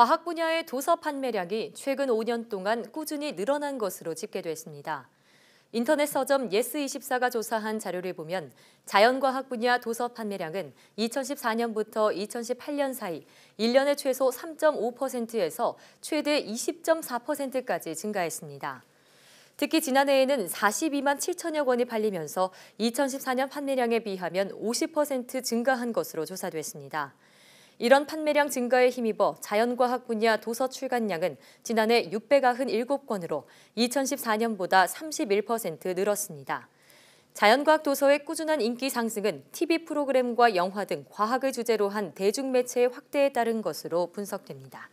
과학 분야의 도서 판매량이 최근 5년 동안 꾸준히 늘어난 것으로 집계됐습니다. 인터넷 서점 예스24가 조사한 자료를 보면 자연과학 분야 도서 판매량은 2014년부터 2018년 사이 1년에 최소 3.5%에서 최대 20.4%까지 증가했습니다. 특히 지난해에는 42만 7천여 권이 팔리면서 2014년 판매량에 비하면 50% 증가한 것으로 조사됐습니다. 이런 판매량 증가에 힘입어 자연과학 분야 도서 출간량은 지난해 697권으로 2014년보다 31% 늘었습니다. 자연과학 도서의 꾸준한 인기 상승은 TV 프로그램과 영화 등 과학을 주제로 한 대중매체의 확대에 따른 것으로 분석됩니다.